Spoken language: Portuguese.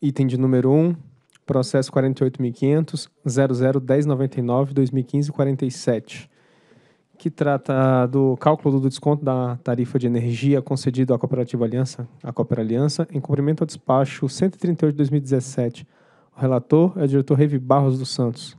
item de número 1, processo 48.500.001099.2015.47, que trata do cálculo do desconto da tarifa de energia concedido à Cooperativa Aliança, a Cooper Aliança, em cumprimento ao despacho 138 de 2017. O relator é o diretor Revi Barros dos Santos.